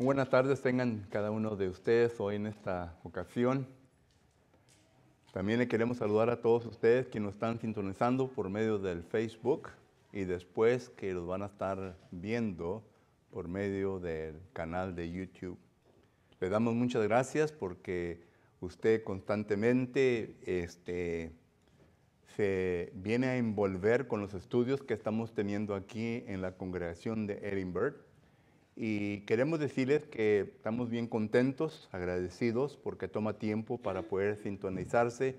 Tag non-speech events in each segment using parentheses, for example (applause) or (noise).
Buenas tardes tengan cada uno de ustedes hoy en esta ocasión. También le queremos saludar a todos ustedes que nos están sintonizando por medio del Facebook y después que los van a estar viendo por medio del canal de YouTube. Le damos muchas gracias porque usted constantemente este, se viene a envolver con los estudios que estamos teniendo aquí en la congregación de Edinburgh y queremos decirles que estamos bien contentos, agradecidos, porque toma tiempo para poder sintonizarse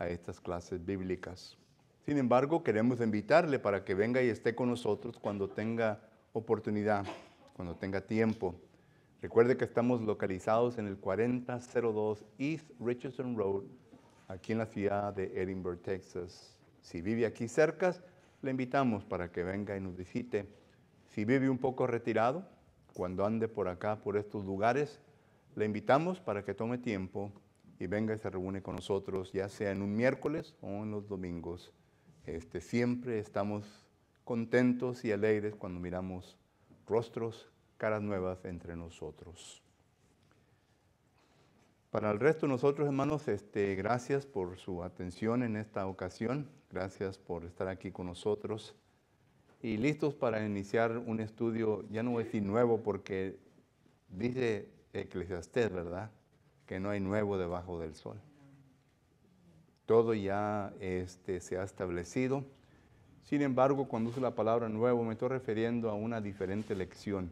a estas clases bíblicas. Sin embargo, queremos invitarle para que venga y esté con nosotros cuando tenga oportunidad, cuando tenga tiempo. Recuerde que estamos localizados en el 4002 East Richardson Road, aquí en la ciudad de Edinburgh, Texas. Si vive aquí cerca, le invitamos para que venga y nos visite. Si vive un poco retirado, cuando ande por acá, por estos lugares, le invitamos para que tome tiempo y venga y se reúne con nosotros, ya sea en un miércoles o en los domingos. Este, siempre estamos contentos y alegres cuando miramos rostros, caras nuevas entre nosotros. Para el resto de nosotros, hermanos, este, gracias por su atención en esta ocasión. Gracias por estar aquí con nosotros y listos para iniciar un estudio, ya no voy a decir nuevo porque dice Eclesiastés, ¿verdad? Que no hay nuevo debajo del sol. Todo ya este, se ha establecido. Sin embargo, cuando uso la palabra nuevo, me estoy refiriendo a una diferente lección,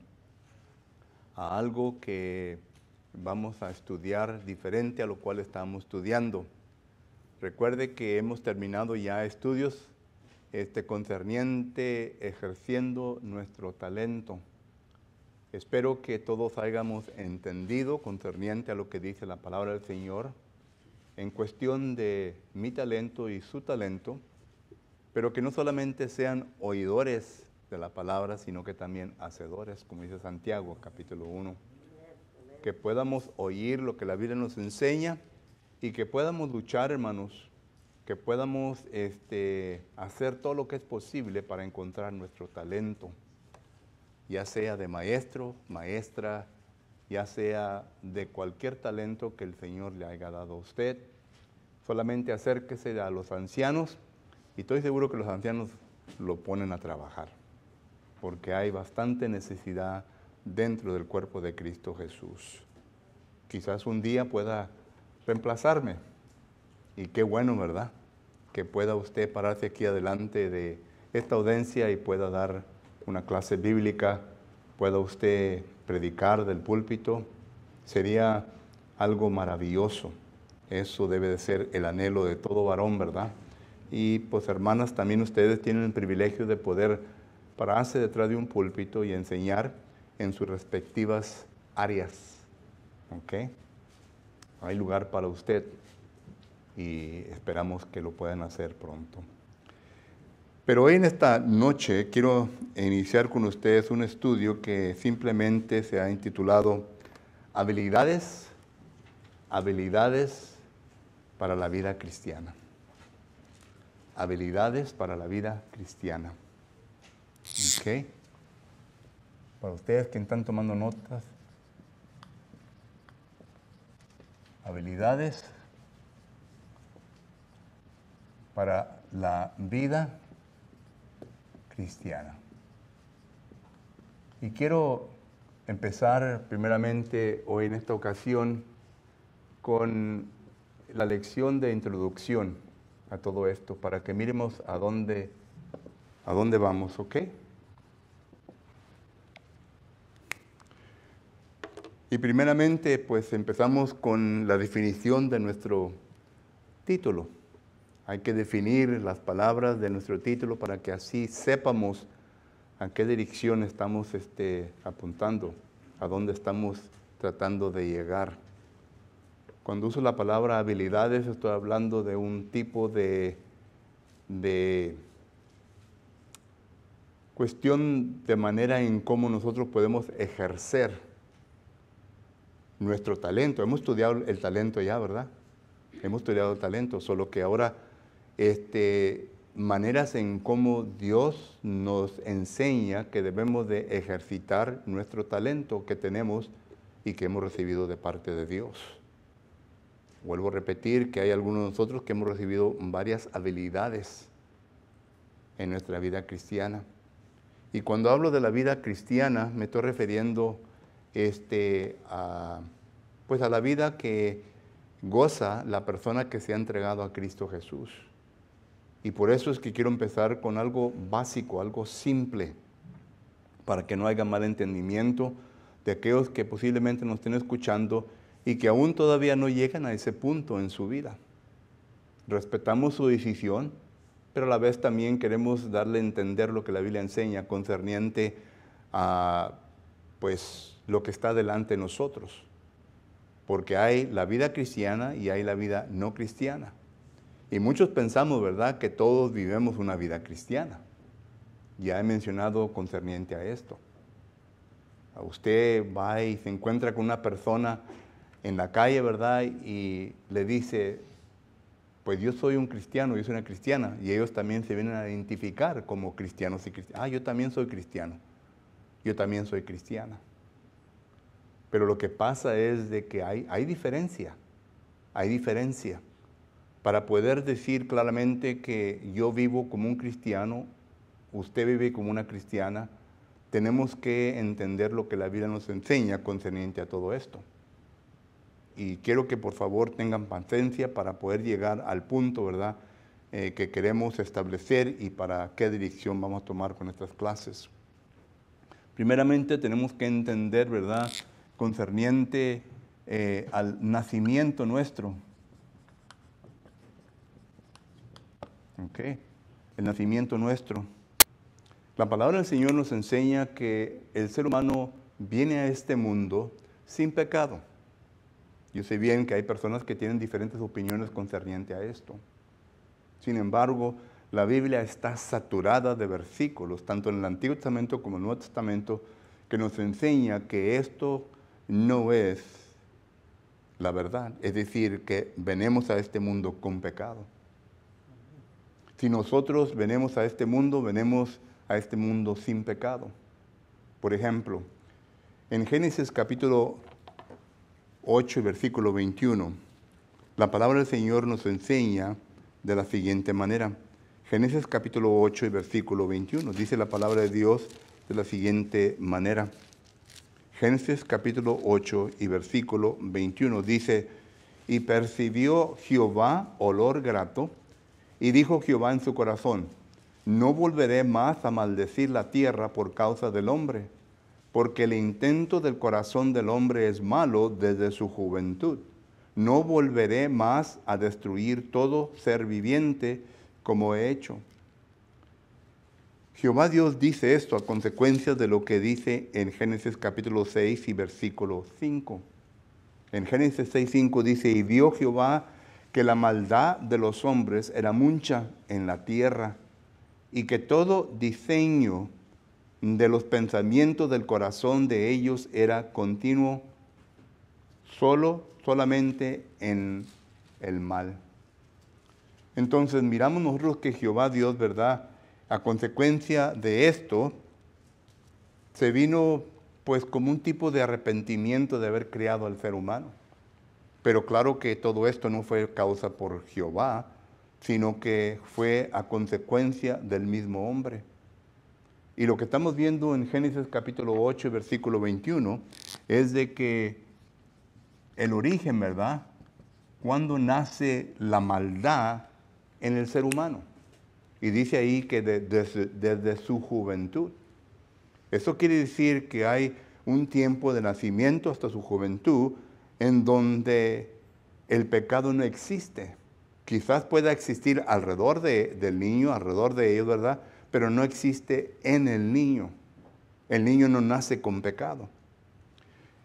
a algo que vamos a estudiar diferente a lo cual estamos estudiando. Recuerde que hemos terminado ya estudios este, concerniente ejerciendo nuestro talento. Espero que todos hayamos entendido concerniente a lo que dice la palabra del Señor en cuestión de mi talento y su talento, pero que no solamente sean oidores de la palabra, sino que también hacedores, como dice Santiago capítulo 1. Que podamos oír lo que la Biblia nos enseña y que podamos luchar, hermanos, que podamos este, hacer todo lo que es posible para encontrar nuestro talento, ya sea de maestro, maestra, ya sea de cualquier talento que el Señor le haya dado a usted. Solamente acérquese a los ancianos y estoy seguro que los ancianos lo ponen a trabajar, porque hay bastante necesidad dentro del cuerpo de Cristo Jesús. Quizás un día pueda reemplazarme y qué bueno, ¿verdad? que pueda usted pararse aquí adelante de esta audiencia y pueda dar una clase bíblica, pueda usted predicar del púlpito, sería algo maravilloso. Eso debe de ser el anhelo de todo varón, ¿verdad? Y pues hermanas, también ustedes tienen el privilegio de poder pararse detrás de un púlpito y enseñar en sus respectivas áreas. ¿Ok? Hay lugar para usted y esperamos que lo puedan hacer pronto. Pero hoy en esta noche quiero iniciar con ustedes un estudio que simplemente se ha intitulado Habilidades, habilidades para la vida cristiana. Habilidades para la vida cristiana. ¿Ok? Para ustedes que están tomando notas, habilidades para la vida cristiana. Y quiero empezar primeramente hoy en esta ocasión con la lección de introducción a todo esto para que miremos a dónde, a dónde vamos, ¿ok? Y primeramente pues empezamos con la definición de nuestro título. Hay que definir las palabras de nuestro título para que así sepamos a qué dirección estamos este, apuntando, a dónde estamos tratando de llegar. Cuando uso la palabra habilidades, estoy hablando de un tipo de, de cuestión de manera en cómo nosotros podemos ejercer nuestro talento. Hemos estudiado el talento ya, ¿verdad? Hemos estudiado el talento, solo que ahora este, maneras en cómo Dios nos enseña que debemos de ejercitar nuestro talento que tenemos y que hemos recibido de parte de Dios. Vuelvo a repetir que hay algunos de nosotros que hemos recibido varias habilidades en nuestra vida cristiana. Y cuando hablo de la vida cristiana, me estoy refiriendo este, pues a la vida que goza la persona que se ha entregado a Cristo Jesús. Y por eso es que quiero empezar con algo básico, algo simple, para que no haya mal entendimiento de aquellos que posiblemente nos estén escuchando y que aún todavía no llegan a ese punto en su vida. Respetamos su decisión, pero a la vez también queremos darle a entender lo que la Biblia enseña concerniente a pues lo que está delante de nosotros. Porque hay la vida cristiana y hay la vida no cristiana. Y muchos pensamos, ¿verdad?, que todos vivimos una vida cristiana. Ya he mencionado concerniente a esto. A usted va y se encuentra con una persona en la calle, ¿verdad? Y le dice, pues yo soy un cristiano, yo soy una cristiana. Y ellos también se vienen a identificar como cristianos y cristianas. Ah, yo también soy cristiano. Yo también soy cristiana. Pero lo que pasa es de que hay, hay diferencia. Hay diferencia para poder decir claramente que yo vivo como un cristiano, usted vive como una cristiana, tenemos que entender lo que la Biblia nos enseña concerniente a todo esto. Y quiero que por favor tengan paciencia para poder llegar al punto, ¿verdad?, eh, que queremos establecer y para qué dirección vamos a tomar con estas clases. Primeramente tenemos que entender, ¿verdad?, concerniente eh, al nacimiento nuestro, Okay. El nacimiento nuestro. La palabra del Señor nos enseña que el ser humano viene a este mundo sin pecado. Yo sé bien que hay personas que tienen diferentes opiniones concerniente a esto. Sin embargo, la Biblia está saturada de versículos, tanto en el Antiguo Testamento como en el Nuevo Testamento, que nos enseña que esto no es la verdad. Es decir, que venimos a este mundo con pecado. Si nosotros venimos a este mundo, venimos a este mundo sin pecado. Por ejemplo, en Génesis capítulo 8, versículo 21, la palabra del Señor nos enseña de la siguiente manera. Génesis capítulo 8 y versículo 21, dice la palabra de Dios de la siguiente manera. Génesis capítulo 8 y versículo 21 dice, y percibió Jehová olor grato y dijo Jehová en su corazón, no volveré más a maldecir la tierra por causa del hombre, porque el intento del corazón del hombre es malo desde su juventud. No volveré más a destruir todo ser viviente como he hecho. Jehová Dios dice esto a consecuencia de lo que dice en Génesis capítulo 6 y versículo 5. En Génesis 6, 5 dice, y vio Jehová que la maldad de los hombres era mucha en la tierra y que todo diseño de los pensamientos del corazón de ellos era continuo solo, solamente en el mal. Entonces miramos nosotros que Jehová Dios, ¿verdad? A consecuencia de esto, se vino pues como un tipo de arrepentimiento de haber creado al ser humano. Pero claro que todo esto no fue causa por Jehová, sino que fue a consecuencia del mismo hombre. Y lo que estamos viendo en Génesis capítulo 8, versículo 21, es de que el origen, ¿verdad? Cuando nace la maldad en el ser humano. Y dice ahí que desde su juventud. Eso quiere decir que hay un tiempo de nacimiento hasta su juventud en donde el pecado no existe. Quizás pueda existir alrededor del niño, alrededor de ellos, ¿verdad? Pero no existe en el niño. El niño no nace con pecado.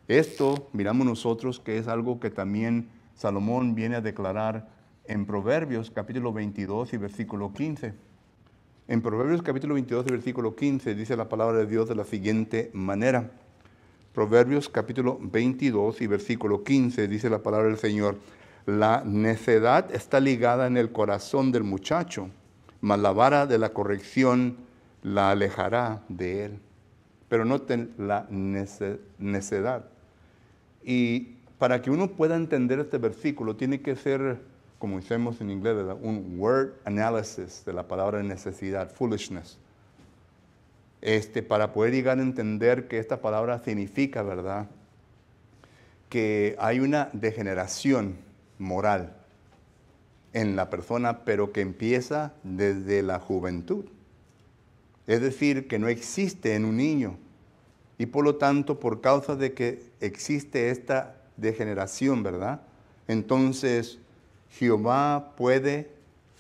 Esto miramos nosotros que es algo que también Salomón viene a declarar en Proverbios capítulo 22 y versículo 15. En Proverbios capítulo 22 y versículo 15 dice la palabra de Dios de la siguiente manera. Proverbios capítulo 22 y versículo 15 dice la palabra del Señor, la necedad está ligada en el corazón del muchacho, mas la vara de la corrección la alejará de él. Pero noten la necedad. Y para que uno pueda entender este versículo, tiene que ser, como decimos en inglés, un word analysis de la palabra necesidad, foolishness. Este, para poder llegar a entender que esta palabra significa, ¿verdad? Que hay una degeneración moral en la persona, pero que empieza desde la juventud. Es decir, que no existe en un niño. Y por lo tanto, por causa de que existe esta degeneración, ¿verdad? Entonces, Jehová puede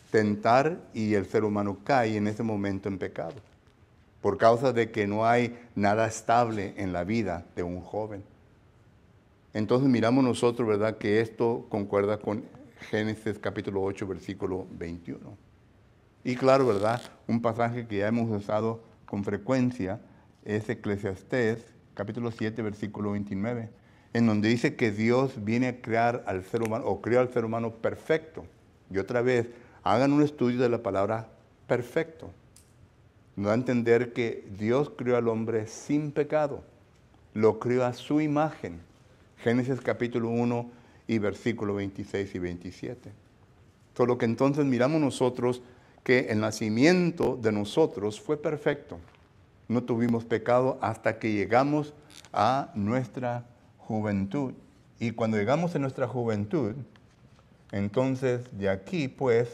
tentar y el ser humano cae en ese momento en pecado por causa de que no hay nada estable en la vida de un joven. Entonces miramos nosotros, ¿verdad?, que esto concuerda con Génesis capítulo 8, versículo 21. Y claro, ¿verdad?, un pasaje que ya hemos usado con frecuencia es Eclesiastés capítulo 7, versículo 29, en donde dice que Dios viene a crear al ser humano, o creó al ser humano perfecto. Y otra vez, hagan un estudio de la palabra perfecto nos da a entender que Dios crió al hombre sin pecado, lo crió a su imagen. Génesis capítulo 1 y versículo 26 y 27. Solo que entonces miramos nosotros que el nacimiento de nosotros fue perfecto. No tuvimos pecado hasta que llegamos a nuestra juventud. Y cuando llegamos a nuestra juventud, entonces de aquí pues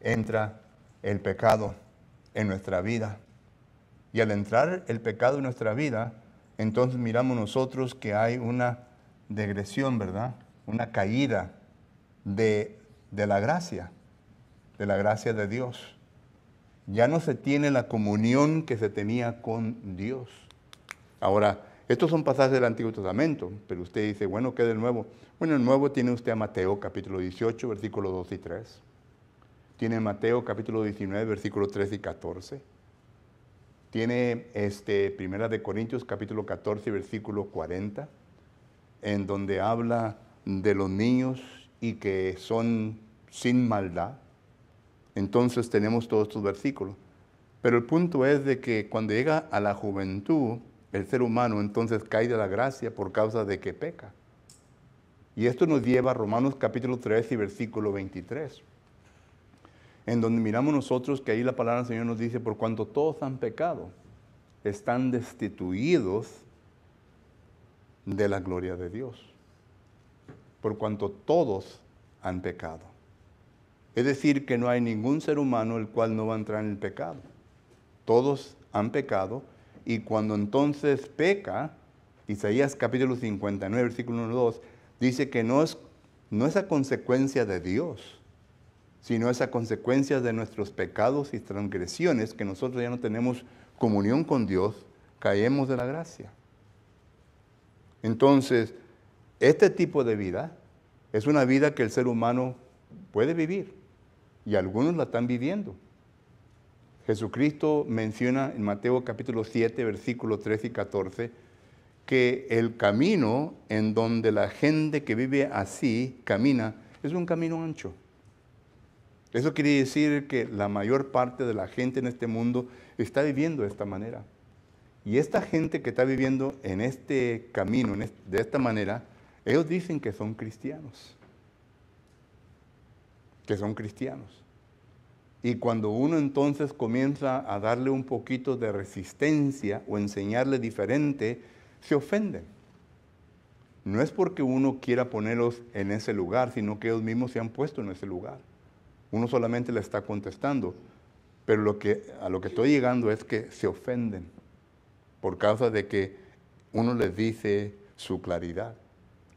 entra el pecado en nuestra vida. Y al entrar el pecado en nuestra vida, entonces miramos nosotros que hay una degresión, ¿verdad? Una caída de, de la gracia, de la gracia de Dios. Ya no se tiene la comunión que se tenía con Dios. Ahora, estos son pasajes del Antiguo Testamento, pero usted dice, bueno, ¿qué del Nuevo? Bueno, el Nuevo tiene usted a Mateo capítulo 18, versículos 2 y 3 tiene Mateo capítulo 19, versículo 13 y 14. Tiene este, Primera de Corintios capítulo 14, versículo 40, en donde habla de los niños y que son sin maldad. Entonces tenemos todos estos versículos. Pero el punto es de que cuando llega a la juventud, el ser humano entonces cae de la gracia por causa de que peca. Y esto nos lleva a Romanos capítulo 3 y versículo 23 en donde miramos nosotros que ahí la palabra del Señor nos dice, por cuanto todos han pecado, están destituidos de la gloria de Dios, por cuanto todos han pecado. Es decir, que no hay ningún ser humano el cual no va a entrar en el pecado. Todos han pecado y cuando entonces peca, Isaías capítulo 59, versículo 1, 2, dice que no es, no es a consecuencia de Dios, sino es a consecuencia de nuestros pecados y transgresiones que nosotros ya no tenemos comunión con Dios, caemos de la gracia. Entonces, este tipo de vida es una vida que el ser humano puede vivir y algunos la están viviendo. Jesucristo menciona en Mateo capítulo 7, versículos 13 y 14, que el camino en donde la gente que vive así camina es un camino ancho. Eso quiere decir que la mayor parte de la gente en este mundo está viviendo de esta manera. Y esta gente que está viviendo en este camino, de esta manera, ellos dicen que son cristianos. Que son cristianos. Y cuando uno entonces comienza a darle un poquito de resistencia o enseñarle diferente, se ofenden. No es porque uno quiera ponerlos en ese lugar, sino que ellos mismos se han puesto en ese lugar. Uno solamente le está contestando. Pero a lo que estoy llegando es que se ofenden por causa de que uno les dice su claridad.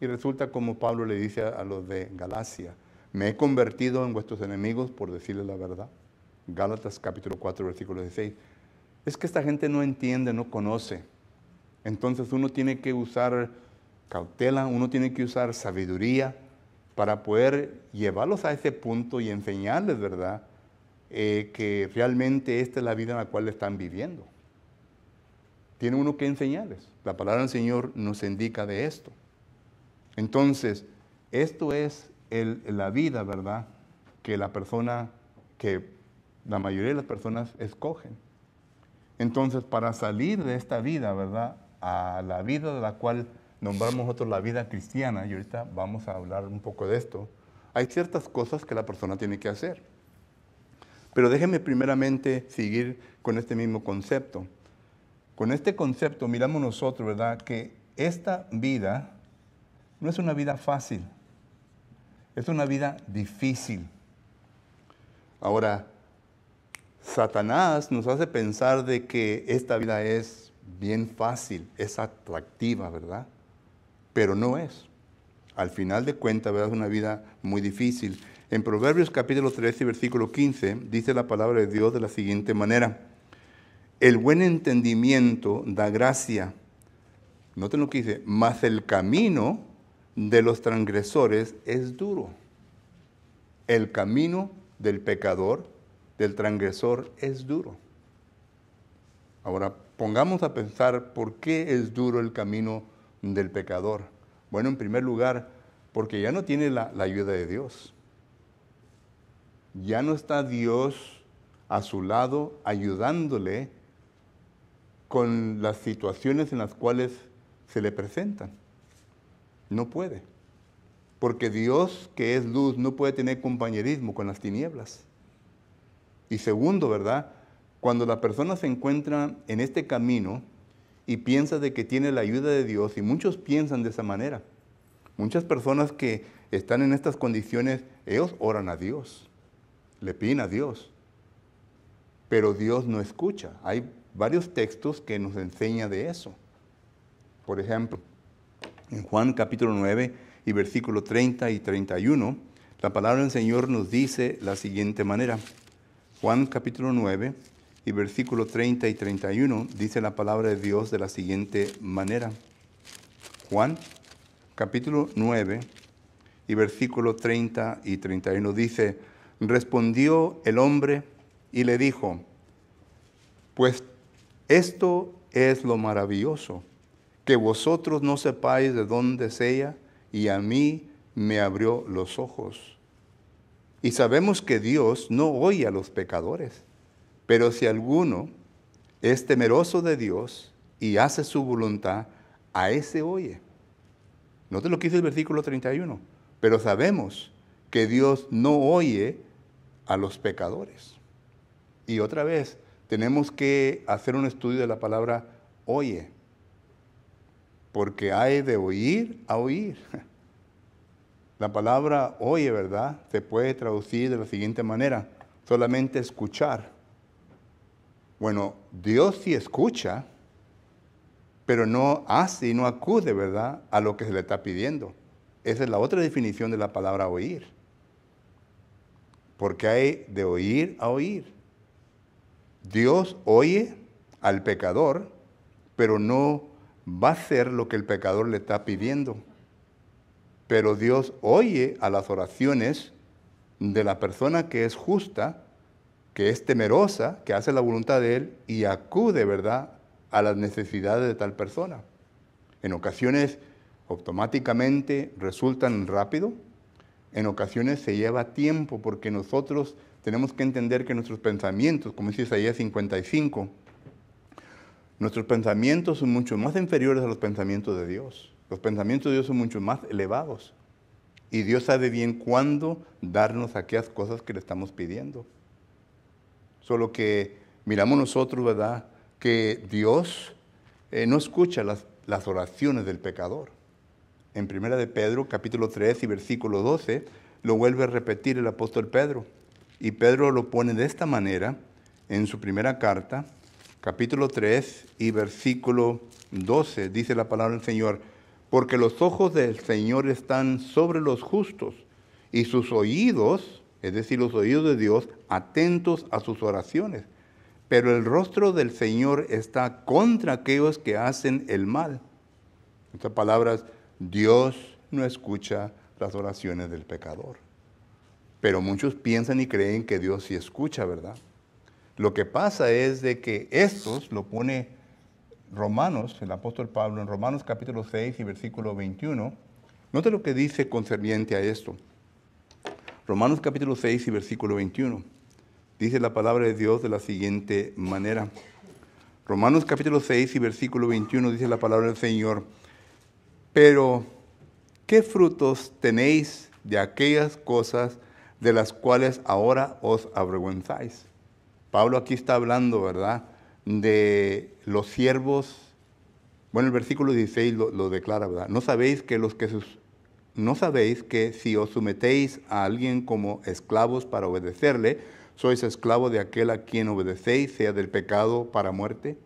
Y resulta como Pablo le dice a, a los de Galacia, me he convertido en vuestros enemigos por decirles la verdad. Gálatas capítulo 4, versículo 16. Es que esta gente no entiende, no conoce. Entonces uno tiene que usar cautela, uno tiene que usar sabiduría para poder llevarlos a ese punto y enseñarles, ¿verdad?, eh, que realmente esta es la vida en la cual están viviendo. Tiene uno que enseñarles. La palabra del Señor nos indica de esto. Entonces, esto es la vida, ¿verdad?, que la persona, que la mayoría de las personas escogen. Entonces, para salir de esta vida, ¿verdad?, a la vida de la cual nombramos nosotros la vida cristiana y ahorita vamos a hablar un poco de esto. Hay ciertas cosas que la persona tiene que hacer. Pero déjeme primeramente seguir con este mismo concepto. Con este concepto miramos nosotros, ¿verdad?, que esta vida no es una vida fácil, es una vida difícil. Ahora, Satanás nos hace pensar de que esta vida es bien fácil, es atractiva, ¿verdad? pero no es. Al final de cuentas, es una vida muy difícil. En Proverbios capítulo 13, versículo 15, dice la palabra de Dios de la siguiente manera. El buen entendimiento da gracia. Noten lo que dice, mas el camino de los transgresores es duro. El camino del pecador, del transgresor, es duro. Ahora, pongamos a pensar por qué es duro el camino del pecador? Bueno, en primer lugar, porque ya no tiene la, ayuda de Dios. Ya no está Dios a su lado ayudándole con las situaciones en las cuales se le presentan. No puede. Porque Dios, que es luz, no puede tener compañerismo con las tinieblas. Y segundo, ¿verdad? Cuando la persona se encuentra en este camino, y piensa de que tiene la ayuda de Dios y muchos piensan de esa manera. Muchas personas que están en estas condiciones, ellos oran a Dios, le piden a Dios, pero Dios no escucha. Hay varios textos que nos enseña de eso. Por ejemplo, en Juan capítulo 9 y versículo 30 y 31, la palabra del Señor nos dice la siguiente manera. Juan capítulo 9 y versículo 30 y 31 dice la palabra de Dios de la siguiente manera. Juan capítulo 9 y versículo 30 y 31 dice, respondió el hombre y le dijo, pues esto es lo maravilloso, que vosotros no sepáis de dónde sea y a mí me abrió los ojos. Y sabemos que Dios no oye a los pecadores pero si alguno es temeroso de Dios y hace su voluntad, a ese oye. No te lo dice el versículo 31, pero sabemos que Dios no oye a los pecadores. Y otra vez, tenemos que hacer un estudio de la palabra oye, porque hay de oír a oír. La palabra oye, ¿verdad? Se puede traducir de la siguiente manera, solamente escuchar bueno, Dios sí escucha, pero no hace y no acude, ¿verdad?, a lo que se le está pidiendo. Esa es la otra definición de la palabra oír. Porque hay de oír a oír. Dios oye al pecador, pero no va a hacer lo que el pecador le está pidiendo. Pero Dios oye a las oraciones de la persona que es justa que es temerosa, que hace la voluntad de Él y acude, ¿verdad?, a las necesidades de tal persona. En ocasiones automáticamente resultan rápido, en ocasiones se lleva tiempo porque nosotros tenemos que entender que nuestros pensamientos, como dice Isaías 55, nuestros pensamientos son mucho más inferiores a los pensamientos de Dios. Los pensamientos de Dios son mucho más elevados. Y Dios sabe bien cuándo darnos aquellas cosas que le estamos pidiendo. Solo que miramos nosotros, ¿verdad? Que Dios eh, no escucha las, las oraciones del pecador. En Primera de Pedro, capítulo 3 y versículo 12, lo vuelve a repetir el apóstol Pedro. Y Pedro lo pone de esta manera en su primera carta, capítulo 3 y versículo 12. Dice la palabra del Señor, porque los ojos del Señor están sobre los justos y sus oídos es decir, los oídos de Dios atentos a sus oraciones. Pero el rostro del Señor está contra aquellos que hacen el mal. En otras palabras, Dios no escucha las oraciones del pecador. Pero muchos piensan y creen que Dios sí escucha, ¿verdad? Lo que pasa es de que estos, lo pone Romanos, el apóstol Pablo, en Romanos capítulo 6 y versículo 21, note lo que dice concerniente a esto. Romanos capítulo 6 y versículo 21. Dice la palabra de Dios de la siguiente manera. Romanos capítulo 6 y versículo 21 dice la palabra del Señor. Pero, ¿qué frutos tenéis de aquellas cosas de las cuales ahora os avergüenzáis? Pablo aquí está hablando, ¿verdad? De los siervos. Bueno, el versículo 16 lo, declara, ¿verdad? No sabéis que los que sus ¿No sabéis que si os sometéis a alguien como esclavos para obedecerle, sois esclavo de aquel a quien obedecéis, sea del pecado para muerte?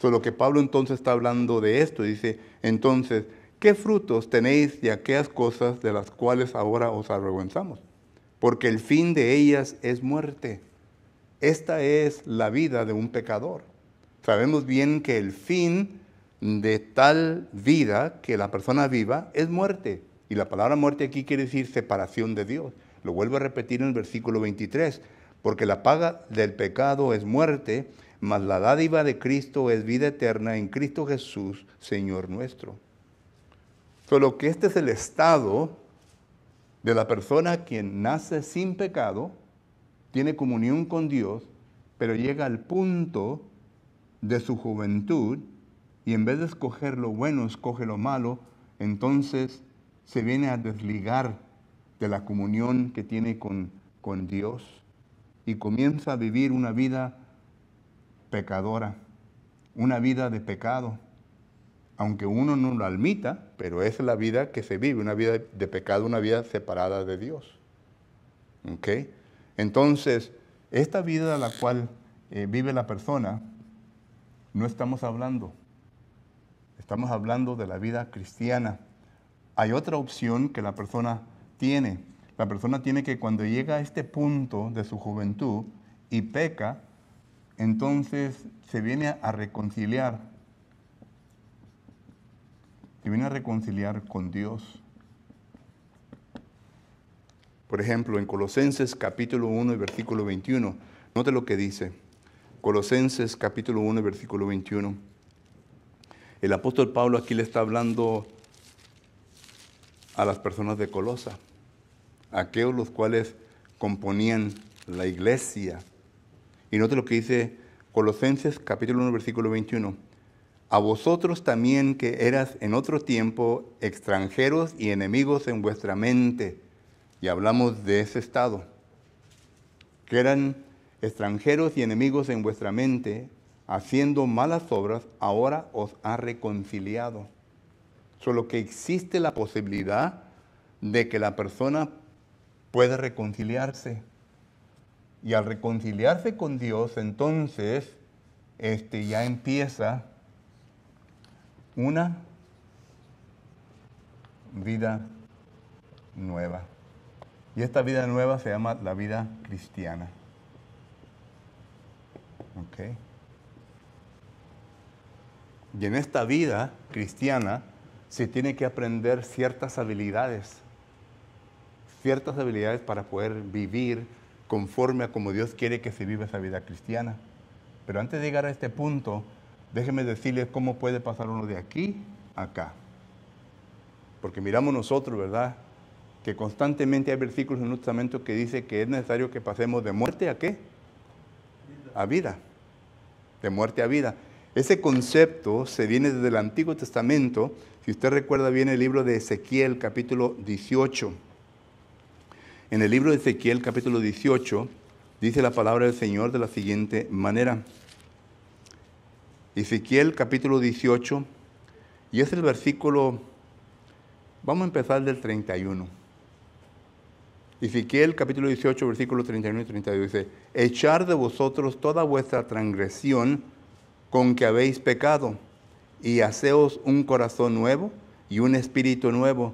Solo que Pablo entonces está hablando de esto, dice, entonces, ¿qué frutos tenéis de aquellas cosas de las cuales ahora os avergonzamos? Porque el fin de ellas es muerte. Esta es la vida de un pecador. Sabemos bien que el fin de tal vida que la persona viva es muerte. Y la palabra muerte aquí quiere decir separación de Dios. Lo vuelvo a repetir en el versículo 23, porque la paga del pecado es muerte, mas la dádiva de Cristo es vida eterna en Cristo Jesús, Señor nuestro. Solo que este es el estado de la persona quien nace sin pecado, tiene comunión con Dios, pero llega al punto de su juventud y en vez de escoger lo bueno, escoge lo malo, entonces se viene a desligar de la comunión que tiene con, Dios y comienza a vivir una vida pecadora, una vida de pecado. Aunque uno no lo admita, pero es la vida que se vive, una vida de pecado, una vida separada de Dios. Entonces, esta vida la cual eh, vive la persona, no estamos hablando. Estamos hablando de la vida cristiana, hay otra opción que la persona tiene. La persona tiene que cuando llega a este punto de su juventud y peca, entonces se viene a reconciliar. Se viene a reconciliar con Dios. Por ejemplo, en Colosenses capítulo 1 y versículo 21, note lo que dice. Colosenses capítulo 1 y versículo 21. El apóstol Pablo aquí le está hablando a las personas de Colosa, aquellos los cuales componían la iglesia. Y note lo que dice Colosenses capítulo 1, versículo 21. A vosotros también que eras en otro tiempo extranjeros y enemigos en vuestra mente. Y hablamos de ese estado. Que eran extranjeros y enemigos en vuestra mente, haciendo malas obras, ahora os ha reconciliado solo que existe la posibilidad de que la persona pueda reconciliarse. Y al reconciliarse con Dios, entonces este, ya empieza una vida nueva. Y esta vida nueva se llama la vida cristiana. Y en esta vida cristiana, se tiene que aprender ciertas habilidades, ciertas habilidades para poder vivir conforme a como Dios quiere que se viva esa vida cristiana. Pero antes de llegar a este punto, ...déjeme decirles cómo puede pasar uno de aquí a acá. Porque miramos nosotros, ¿verdad? Que constantemente hay versículos en el Testamento que dice que es necesario que pasemos de muerte a qué? A vida. De muerte a vida. Ese concepto se viene desde el Antiguo Testamento, si usted recuerda bien el libro de Ezequiel capítulo 18, en el libro de Ezequiel capítulo 18 dice la palabra del Señor de la siguiente manera. Ezequiel capítulo 18 y es el versículo, vamos a empezar del 31. Ezequiel capítulo 18 versículo 31 y 32 dice, echar de vosotros toda vuestra transgresión con que habéis pecado y haceos un corazón nuevo y un espíritu nuevo.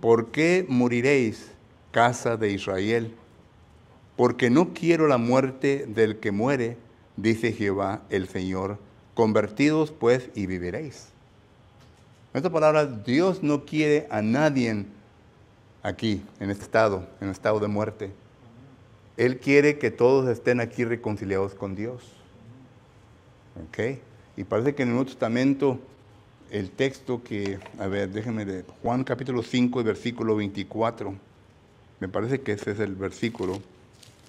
¿Por qué moriréis, casa de Israel? Porque no quiero la muerte del que muere, dice Jehová el Señor. Convertidos pues y viviréis. En otras palabras, Dios no quiere a nadie aquí, en este estado, en estado de muerte. Él quiere que todos estén aquí reconciliados con Dios. ¿Ok? Y parece que en el Nuevo Testamento el texto que, a ver, déjenme leer, Juan capítulo 5, versículo 24, me parece que ese es el versículo.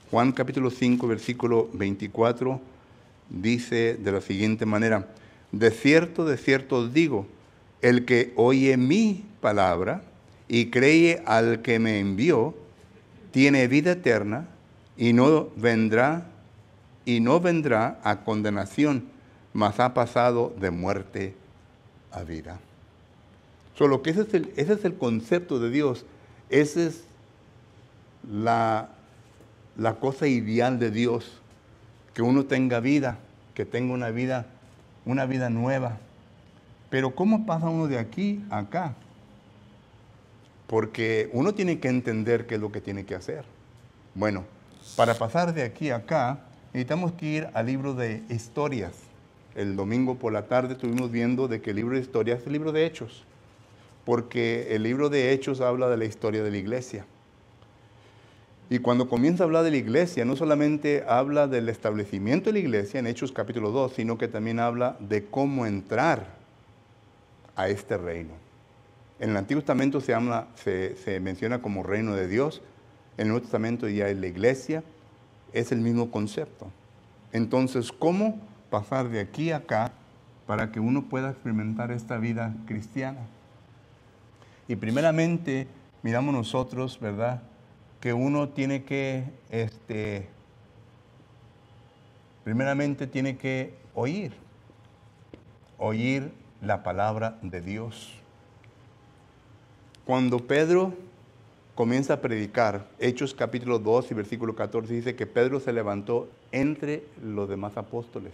Juan capítulo 5, versículo 24 dice de la siguiente manera, de cierto, de cierto os digo, el que oye mi palabra y cree al que me envió, tiene vida eterna y no vendrá y no vendrá a condenación, mas ha pasado de muerte a vida. Solo que ese es, el, concepto de Dios, esa es la, cosa ideal de Dios, que uno tenga vida, que tenga una vida, una vida nueva. Pero ¿cómo pasa uno de aquí a acá? Porque uno tiene que entender qué es lo que tiene que hacer. Bueno, para pasar de aquí a acá, necesitamos que ir al libro de historias el domingo por la tarde estuvimos viendo de que el libro de historia es el libro de hechos, porque el libro de hechos habla de la historia de la iglesia. Y cuando comienza a hablar de la iglesia, no solamente habla del establecimiento de la iglesia en Hechos capítulo 2, sino que también habla de cómo entrar a este reino. En el Antiguo Testamento se, se, menciona como reino de Dios, en el Nuevo Testamento ya es la iglesia, es el mismo concepto. Entonces, ¿cómo pasar de aquí a acá para que uno pueda experimentar esta vida cristiana. Y primeramente, miramos nosotros, ¿verdad? Que uno tiene que, este, primeramente tiene que oír, oír la palabra de Dios. Cuando Pedro comienza a predicar, Hechos capítulo 2 y versículo 14 dice que Pedro se levantó entre los demás apóstoles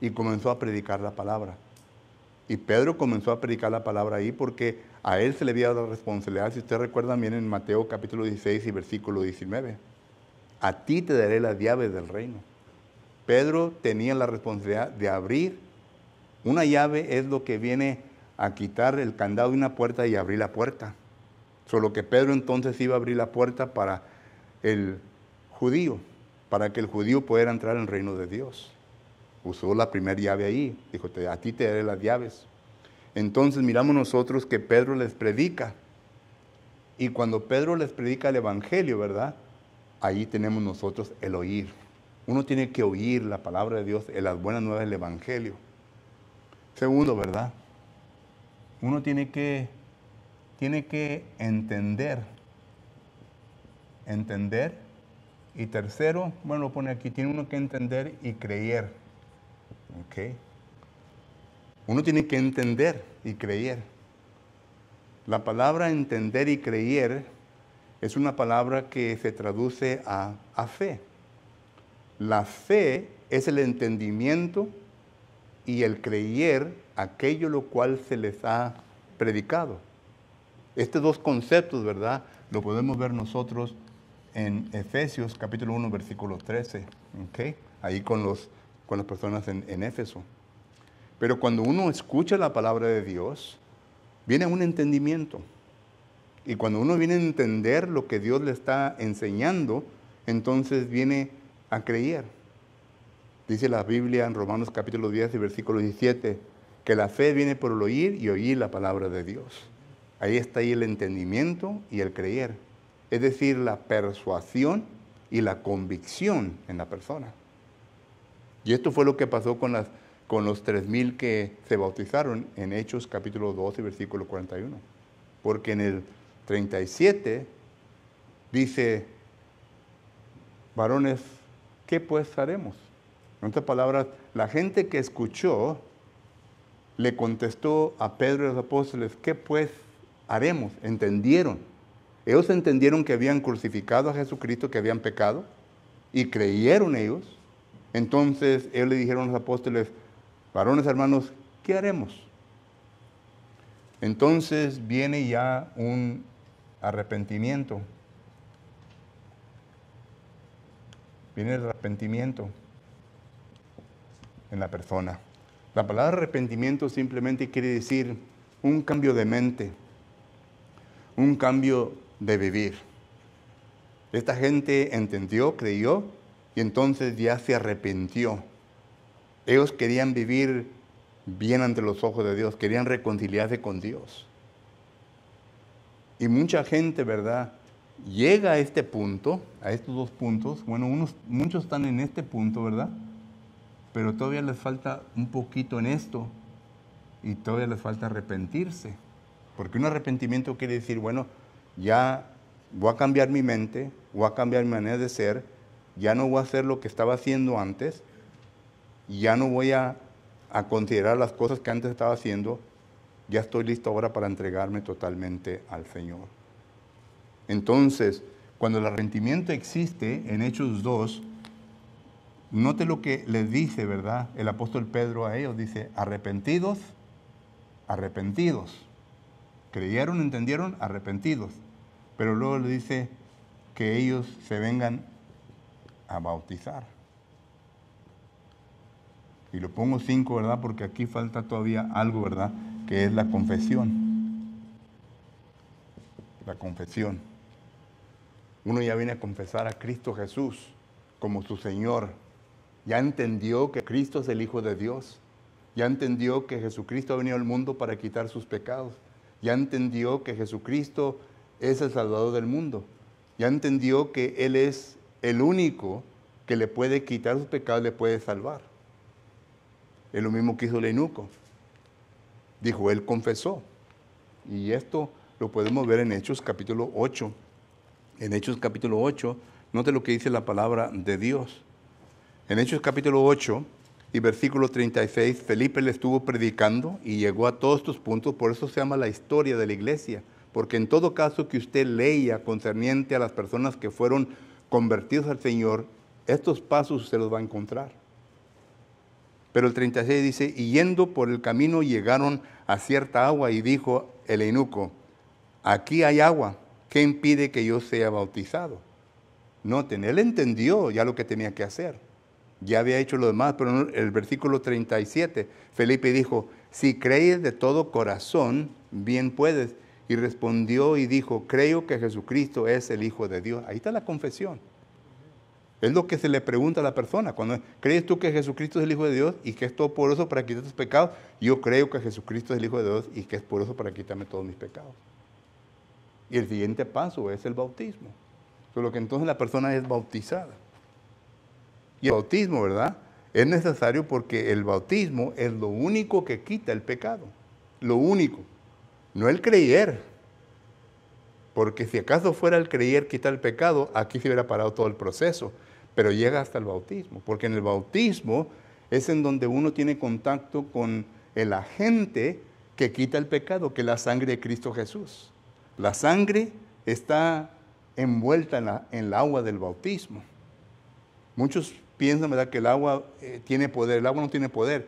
y comenzó a predicar la palabra. Y Pedro comenzó a predicar la palabra ahí porque a él se le había dado la responsabilidad, si ustedes recuerdan bien en Mateo capítulo 16 y versículo 19, a ti te daré las llaves del reino. Pedro tenía la responsabilidad de abrir. Una llave es lo que viene a quitar el candado de una puerta y abrir la puerta. Solo que Pedro entonces iba a abrir la puerta para el judío, para que el judío pudiera entrar en el reino de Dios. Usó la primera llave ahí. Dijo, a ti te daré las llaves. Entonces miramos nosotros que Pedro les predica. Y cuando Pedro les predica el Evangelio, ¿verdad? Ahí tenemos nosotros el oír. Uno tiene que oír la palabra de Dios en las buenas nuevas del Evangelio. Segundo, ¿verdad? Uno tiene que, tiene que entender. Entender. Y tercero, bueno, lo pone aquí, tiene uno que entender y creer. Uno tiene que entender y creer. La palabra entender y creer es una palabra que se traduce a, fe. La fe es el entendimiento y el creer aquello lo cual se les ha predicado. Estos dos conceptos, ¿verdad? Lo podemos ver nosotros en Efesios capítulo 1, versículo 13, ahí con los con las personas en, Éfeso. Pero cuando uno escucha la palabra de Dios, viene un entendimiento. Y cuando uno viene a entender lo que Dios le está enseñando, entonces viene a creer. Dice la Biblia en Romanos capítulo 10 y versículo 17, que la fe viene por el oír y oír la palabra de Dios. Ahí está ahí el entendimiento y el creer. Es decir, la persuasión y la convicción en la persona. Y esto fue lo que pasó con, las, con los 3.000 que se bautizaron en Hechos capítulo 12, versículo 41. Porque en el 37 dice, varones, ¿qué pues haremos? En otras palabras, la gente que escuchó le contestó a Pedro y a los apóstoles, ¿qué pues haremos? Entendieron. Ellos entendieron que habían crucificado a Jesucristo, que habían pecado, y creyeron ellos, entonces él le dijeron a los apóstoles, varones hermanos, ¿qué haremos? Entonces viene ya un arrepentimiento. Viene el arrepentimiento en la persona. La palabra arrepentimiento simplemente quiere decir un cambio de mente, un cambio de vivir. Esta gente entendió, creyó y entonces ya se arrepintió. Ellos querían vivir bien ante los ojos de Dios, querían reconciliarse con Dios. Y mucha gente, ¿verdad? Llega a este punto, a estos dos puntos. Bueno, unos, muchos están en este punto, ¿verdad? Pero todavía les falta un poquito en esto y todavía les falta arrepentirse. Porque un arrepentimiento quiere decir, bueno, ya voy a cambiar mi mente, voy a cambiar mi manera de ser, ya no voy a hacer lo que estaba haciendo antes, ya no voy a, considerar las cosas que antes estaba haciendo, ya estoy listo ahora para entregarme totalmente al Señor. Entonces, cuando el arrepentimiento existe en Hechos 2, note lo que les dice, ¿verdad? El apóstol Pedro a ellos dice, arrepentidos, arrepentidos. Creyeron, entendieron, arrepentidos. Pero luego le dice que ellos se vengan a bautizar. Y lo pongo cinco, ¿verdad? Porque aquí falta todavía algo, ¿verdad? Que es la confesión. La confesión. Uno ya viene a confesar a Cristo Jesús como su Señor. Ya entendió que Cristo es el Hijo de Dios. Ya entendió que Jesucristo ha venido al mundo para quitar sus pecados. Ya entendió que Jesucristo es el Salvador del mundo. Ya entendió que Él es el único que le puede quitar sus pecados le puede salvar. Es lo mismo que hizo el Dijo, él confesó. Y esto lo podemos ver en Hechos capítulo 8. En Hechos capítulo 8, note lo que dice la palabra de Dios. En Hechos capítulo 8 y versículo 36, Felipe le estuvo predicando y llegó a todos estos puntos, por eso se llama la historia de la iglesia, porque en todo caso que usted lea concerniente a las personas que fueron convertidos al Señor, estos pasos se los va a encontrar. Pero el 36 dice, y yendo por el camino llegaron a cierta agua y dijo el eunuco, aquí hay agua, ¿qué impide que yo sea bautizado? Noten, él entendió ya lo que tenía que hacer. Ya había hecho lo demás, pero en el versículo 37, Felipe dijo, si crees de todo corazón, bien puedes. Y respondió y dijo, creo que Jesucristo es el Hijo de Dios. Ahí está la confesión. Es lo que se le pregunta a la persona. Cuando crees tú que Jesucristo es el Hijo de Dios y que es todo eso para quitar tus pecados, yo creo que Jesucristo es el Hijo de Dios y que es eso para quitarme todos mis pecados. Y el siguiente paso es el bautismo. Solo que entonces la persona es bautizada. Y el bautismo, ¿verdad? Es necesario porque el bautismo es lo único que quita el pecado. Lo único no el creer. Porque si acaso fuera el creer quita el pecado, aquí se hubiera parado todo el proceso. Pero llega hasta el bautismo, porque en el bautismo es en donde uno tiene contacto con el agente que quita el pecado, que es la sangre de Cristo Jesús. La sangre está envuelta en, la, el agua del bautismo. Muchos piensan ¿verdad? que el agua eh, tiene poder, el agua no tiene poder.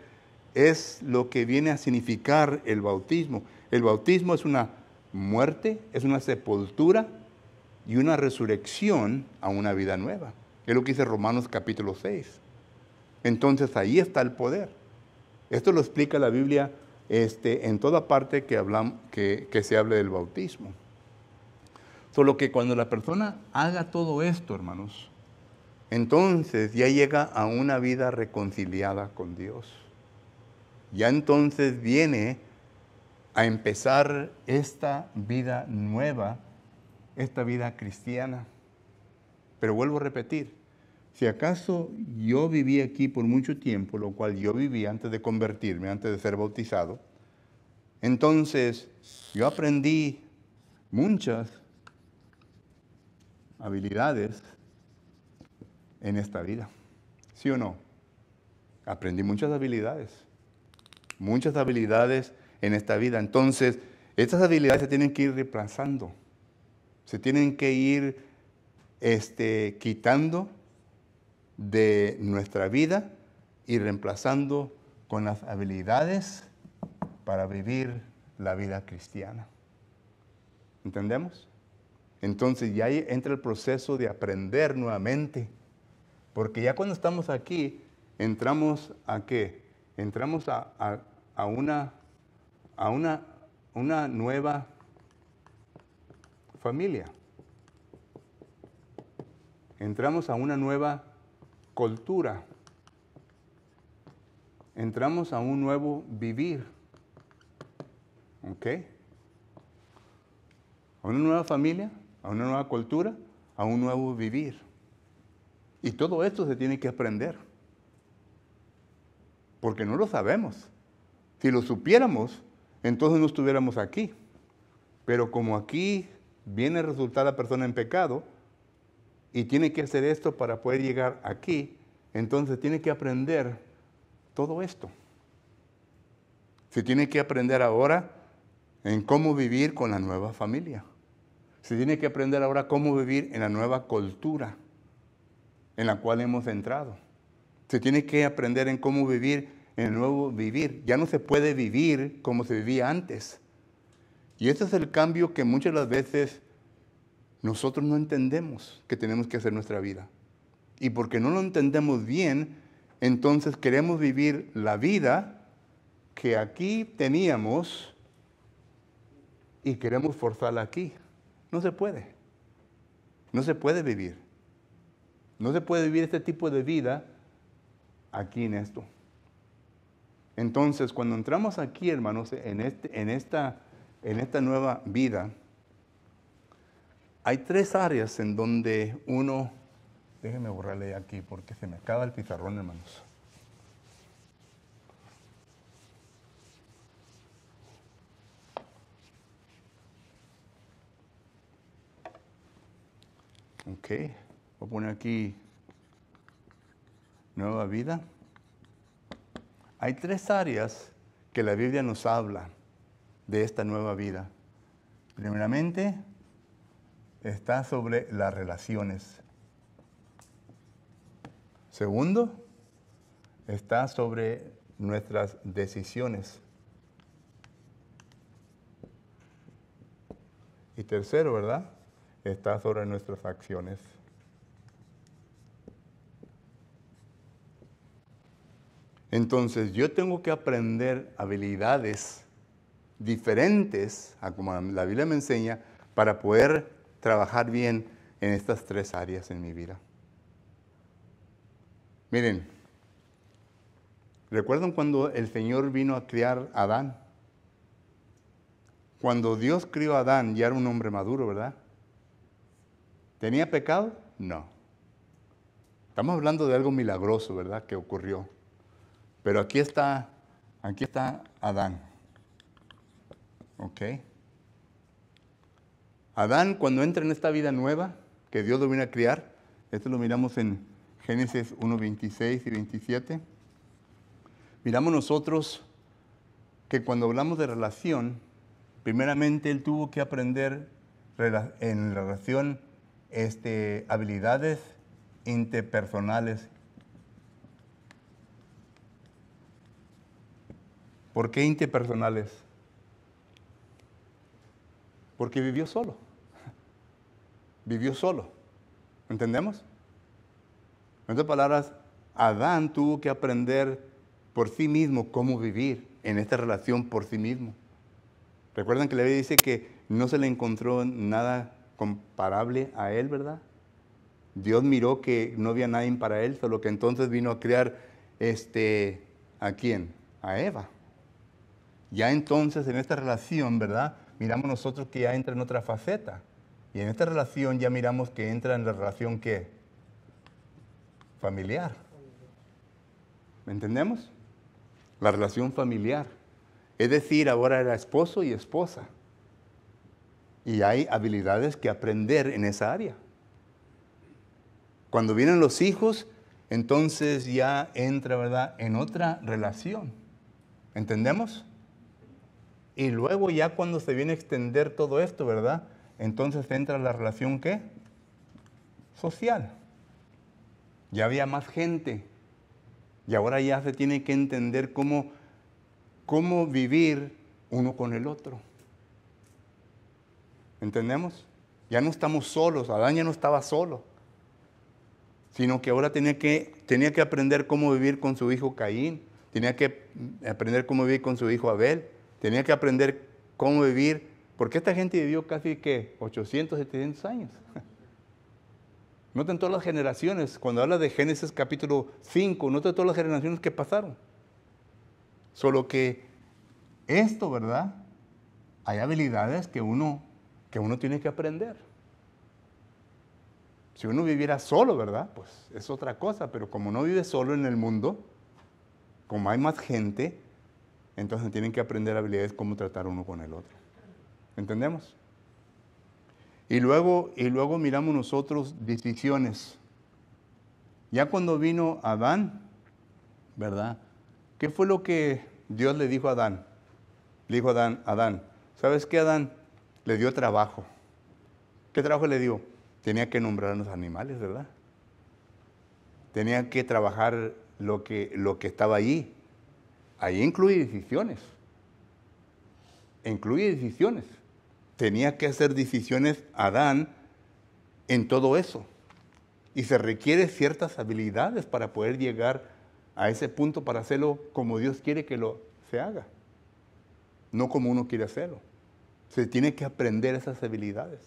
Es lo que viene a significar el bautismo. El bautismo es una muerte, es una sepultura y una resurrección a una vida nueva. Es lo que dice Romanos capítulo 6. Entonces ahí está el poder. Esto lo explica la Biblia este, en toda parte que, que, que se hable del bautismo. Solo que cuando la persona haga todo esto, hermanos, entonces ya llega a una vida reconciliada con Dios. Ya entonces viene a empezar esta vida nueva, esta vida cristiana. Pero vuelvo a repetir, si acaso yo viví aquí por mucho tiempo, lo cual yo viví antes de convertirme, antes de ser bautizado, entonces yo aprendí muchas habilidades en esta vida. ¿Sí o no? Aprendí muchas habilidades. Muchas habilidades en esta vida. Entonces, estas habilidades se tienen que ir reemplazando, se tienen que ir este, quitando de nuestra vida y reemplazando con las habilidades para vivir la vida cristiana. ¿Entendemos? Entonces ya entra el proceso de aprender nuevamente. Porque ya cuando estamos aquí, entramos a qué? Entramos a una a una, una nueva familia. Entramos a una nueva cultura. Entramos a un nuevo vivir. ¿Ok? A una nueva familia, a una nueva cultura, a un nuevo vivir. Y todo esto se tiene que aprender. Porque no lo sabemos. Si lo supiéramos, entonces no estuviéramos aquí. Pero como aquí viene a resultar la persona en pecado y tiene que hacer esto para poder llegar aquí, entonces tiene que aprender todo esto. Se tiene que aprender ahora en cómo vivir con la nueva familia. Se tiene que aprender ahora cómo vivir en la nueva cultura en la cual hemos entrado. Se tiene que aprender en cómo vivir de nuevo vivir. Ya no se puede vivir como se vivía antes. Y ese es el cambio que muchas las veces nosotros no entendemos que tenemos que hacer nuestra vida. Y porque no lo entendemos bien, entonces queremos vivir la vida que aquí teníamos y queremos forzarla aquí. No se puede. No se puede vivir. No se puede vivir este tipo de vida aquí en esto. Entonces, cuando entramos aquí, hermanos, en, este, esta, esta nueva vida, hay tres áreas en donde uno, déjenme borrarle aquí porque se me acaba el pizarrón, hermanos. Ok, voy a poner aquí nueva vida. Hay tres áreas que la Biblia nos habla de esta nueva vida. Primeramente, está sobre las relaciones. Segundo, está sobre nuestras decisiones. Y tercero, ¿verdad? Está sobre nuestras acciones. Entonces yo tengo que aprender habilidades diferentes a como la Biblia me enseña para poder trabajar bien en estas tres áreas en mi vida. Miren, ¿recuerdan cuando el Señor vino a criar a Adán? Cuando Dios crió a Adán ya era un hombre maduro, ¿verdad? ¿Tenía pecado? No. Estamos hablando de algo milagroso, ¿verdad? Que ocurrió. Pero aquí está, aquí está Adán. ¿Ok? Adán cuando entra en esta vida nueva que Dios lo viene a criar, esto lo miramos en Génesis 1, 26 y 27, miramos nosotros que cuando hablamos de relación, primeramente él tuvo que aprender en relación este, habilidades interpersonales ¿Por qué interpersonales? Porque vivió solo. Vivió solo. ¿Entendemos? En otras palabras, Adán tuvo que aprender por sí mismo cómo vivir en esta relación por sí mismo. Recuerdan que la dice que no se le encontró nada comparable a él, ¿verdad? Dios miró que no había nadie para él, solo que entonces vino a crear este, ¿a quién? A Eva ya entonces en esta relación, ¿verdad? Miramos nosotros que ya entra en otra faceta. Y en esta relación ya miramos que entra en la relación que familiar. ¿Me entendemos? La relación familiar. Es decir, ahora era esposo y esposa. Y hay habilidades que aprender en esa área. Cuando vienen los hijos, entonces ya entra, ¿verdad?, en otra relación. ¿Entendemos? Y luego ya cuando se viene a extender todo esto, ¿verdad? Entonces entra la relación qué? Social. Ya había más gente. Y ahora ya se tiene que entender cómo, cómo vivir uno con el otro. ¿Entendemos? Ya no estamos solos. Adán ya no estaba solo. Sino que ahora que, tenía que aprender cómo vivir con su hijo Caín. Tenía que aprender cómo vivir con su hijo Abel Tenía que aprender cómo vivir, porque esta gente vivió casi que 800, 700 años. (laughs) Noten todas las generaciones, cuando habla de Génesis capítulo 5, noten todas las generaciones que pasaron. Solo que esto, ¿verdad? Hay habilidades que uno, que uno tiene que aprender. Si uno viviera solo, ¿verdad? Pues es otra cosa, pero como no vive solo en el mundo, como hay más gente, entonces tienen que aprender habilidades cómo tratar uno con el otro. ¿Entendemos? Y luego, y luego miramos nosotros decisiones. Ya cuando vino Adán, ¿verdad? ¿Qué fue lo que Dios le dijo a Adán? Le dijo a Adán, Adán, ¿sabes qué Adán? Le dio trabajo. ¿Qué trabajo le dio? Tenía que nombrar los animales, ¿verdad? Tenía que trabajar lo que, lo que estaba allí ahí incluye decisiones. Incluye decisiones. Tenía que hacer decisiones Adán en todo eso. Y se requiere ciertas habilidades para poder llegar a ese punto para hacerlo como Dios quiere que lo se haga, no como uno quiere hacerlo. Se tiene que aprender esas habilidades.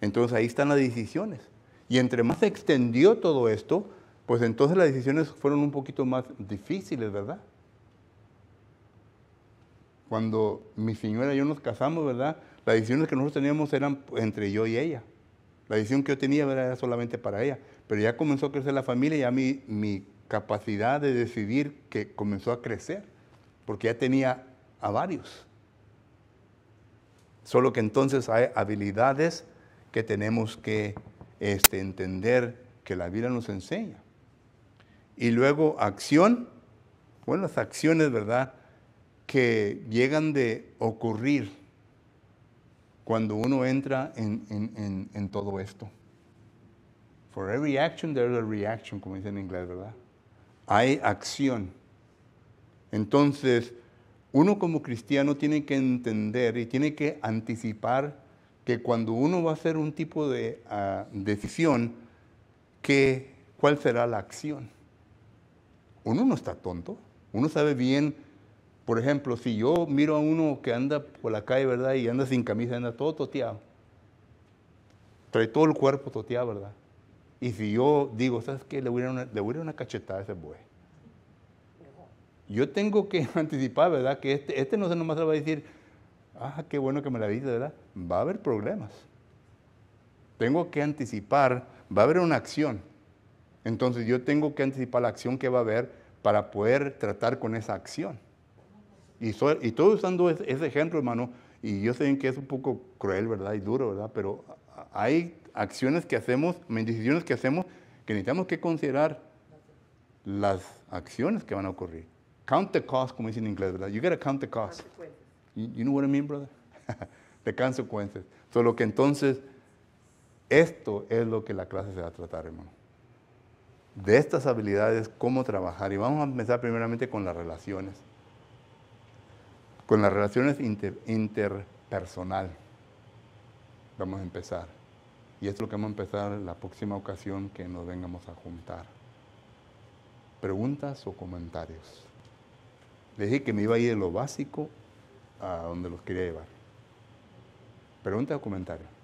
Entonces ahí están las decisiones. Y entre más se extendió todo esto, pues entonces las decisiones fueron un poquito más difíciles, ¿verdad? cuando mi señora y yo nos casamos, ¿verdad? Las decisiones que nosotros teníamos eran entre yo y ella. La decisión que yo tenía ¿verdad? era solamente para ella. Pero ya comenzó a crecer la familia, y ya mi, mi capacidad de decidir que comenzó a crecer, porque ya tenía a varios. Solo que entonces hay habilidades que tenemos que este, entender que la vida nos enseña. Y luego acción, bueno, las acciones, ¿verdad? que llegan de ocurrir cuando uno entra en, todo esto. For every action, there's a reaction, como dicen en inglés, ¿verdad? Hay acción. Entonces, uno como cristiano tiene que entender y tiene que anticipar que cuando uno va a hacer un tipo de ah, decisión, que, ¿cuál será la acción? Uno no está tonto, uno sabe bien por ejemplo, si yo miro a uno que anda por la calle, ¿verdad? Y anda sin camisa, anda todo toteado. Trae todo el cuerpo toteado, ¿verdad? Y si yo digo, ¿sabes qué? Le voy a dar una, una cachetada a ese buey. Yo tengo que (laughs) anticipar, ¿verdad? Que este, este no se nomás va a decir, ah, qué bueno que me la dice, ¿verdad? Va a haber problemas. Tengo que anticipar, va a haber una acción. Entonces yo tengo que anticipar la acción que va a haber para poder tratar con esa acción. Y, todo estoy usando ese, ejemplo, hermano, y yo sé que es un poco cruel, ¿verdad? Y duro, ¿verdad? Pero hay acciones que hacemos, decisiones que hacemos, que necesitamos que considerar las acciones que van a ocurrir. Count the cost, como dicen en inglés, ¿verdad? You gotta count the cost. You, you know what I mean, brother? (laughs) the consequences. Solo que entonces, esto es lo que la clase se va a tratar, hermano. De estas habilidades, cómo trabajar. Y vamos a empezar primeramente con las relaciones con las relaciones interpersonales interpersonal. Vamos a empezar. Y esto es lo que vamos a empezar la próxima ocasión que nos vengamos a juntar. Preguntas o comentarios. Le dije que me iba a ir de lo básico a donde los quería llevar. Preguntas o comentarios.